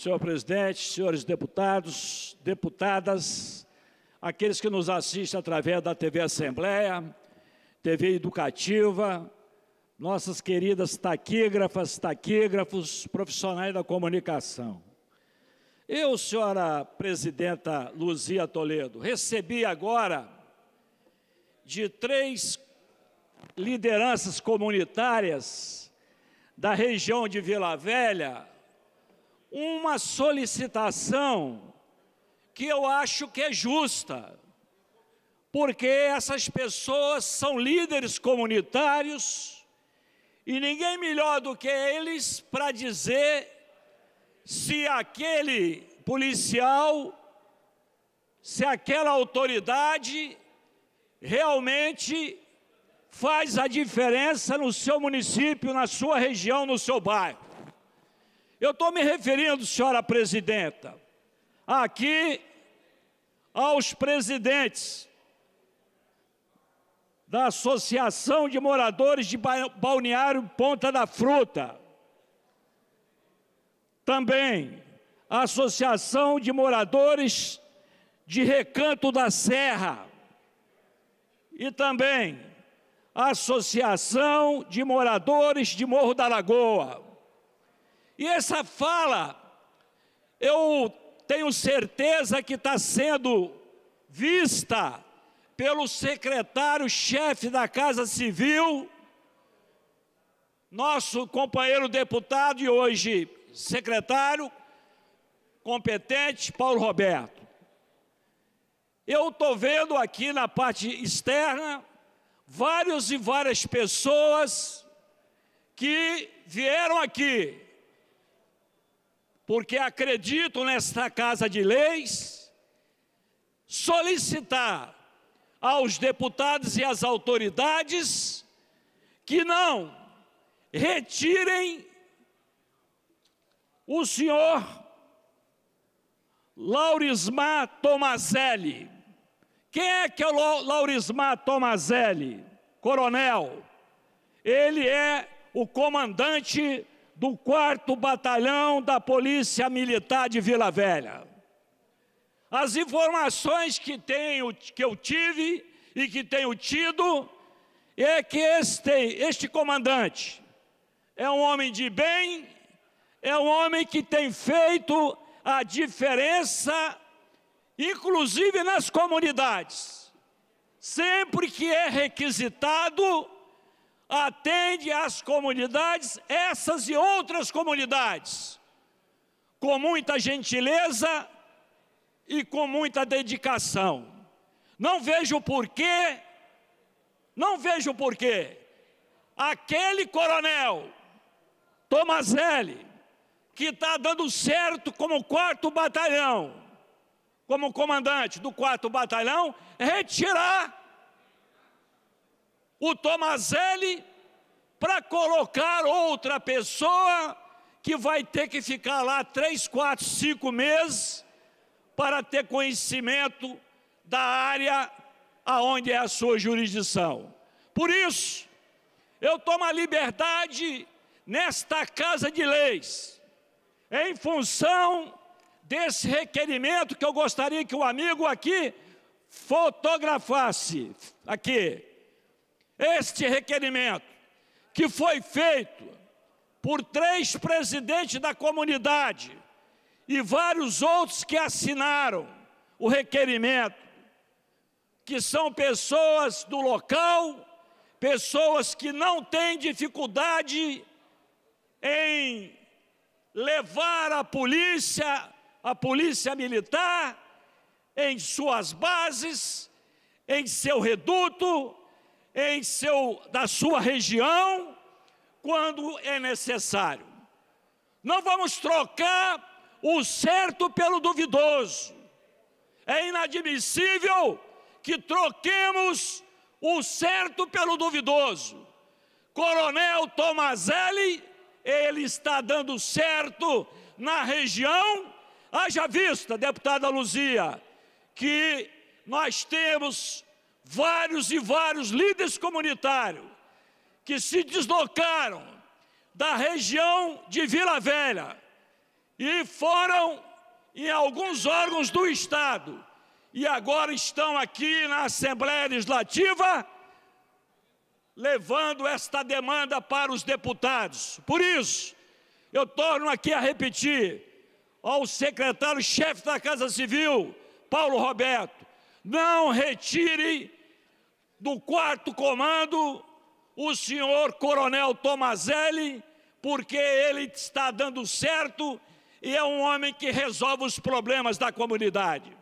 senhor presidente, senhores deputados, deputadas, aqueles que nos assistem através da TV Assembleia, TV Educativa, nossas queridas taquígrafas, taquígrafos, profissionais da comunicação. Eu, senhora presidenta Luzia Toledo, recebi agora de três lideranças comunitárias da região de Vila Velha, uma solicitação que eu acho que é justa, porque essas pessoas são líderes comunitários e ninguém melhor do que eles para dizer se aquele policial, se aquela autoridade realmente faz a diferença no seu município, na sua região, no seu bairro. Eu estou me referindo, senhora presidenta, aqui aos presidentes da Associação de Moradores de Balneário Ponta da Fruta. Também a Associação de Moradores de Recanto da Serra. E também a Associação de Moradores de Morro da Lagoa. E essa fala, eu tenho certeza que está sendo vista pelo secretário-chefe da Casa Civil, nosso companheiro deputado e hoje secretário competente, Paulo Roberto. Eu estou vendo aqui na parte externa vários e várias pessoas que vieram aqui porque acredito nesta casa de leis, solicitar aos deputados e às autoridades que não retirem o senhor Laurismar Tomazelli. Quem é que é o Laurismar Tomazelli? Coronel. Ele é o comandante do 4 Batalhão da Polícia Militar de Vila Velha. As informações que, tenho, que eu tive e que tenho tido é que este, este comandante é um homem de bem, é um homem que tem feito a diferença, inclusive nas comunidades. Sempre que é requisitado, atende às comunidades, essas e outras comunidades, com muita gentileza e com muita dedicação. Não vejo porquê, não vejo porquê, aquele coronel Tomazelli, que está dando certo como quarto batalhão, como comandante do quarto batalhão, retirar o Tomazelli para colocar outra pessoa que vai ter que ficar lá três, quatro, cinco meses para ter conhecimento da área aonde é a sua jurisdição. Por isso, eu tomo a liberdade nesta Casa de Leis, em função desse requerimento que eu gostaria que o amigo aqui fotografasse aqui este requerimento, que foi feito por três presidentes da comunidade e vários outros que assinaram o requerimento, que são pessoas do local, pessoas que não têm dificuldade em levar a polícia, a polícia militar, em suas bases, em seu reduto, em seu, da sua região quando é necessário. Não vamos trocar o certo pelo duvidoso. É inadmissível que troquemos o certo pelo duvidoso. Coronel Tomazelli, ele está dando certo na região. Haja vista, deputada Luzia, que nós temos vários e vários líderes comunitários que se deslocaram da região de Vila Velha e foram em alguns órgãos do Estado e agora estão aqui na Assembleia Legislativa levando esta demanda para os deputados. Por isso, eu torno aqui a repetir ao secretário-chefe da Casa Civil, Paulo Roberto, não retirem do quarto comando, o senhor Coronel Tomazelli, porque ele está dando certo e é um homem que resolve os problemas da comunidade.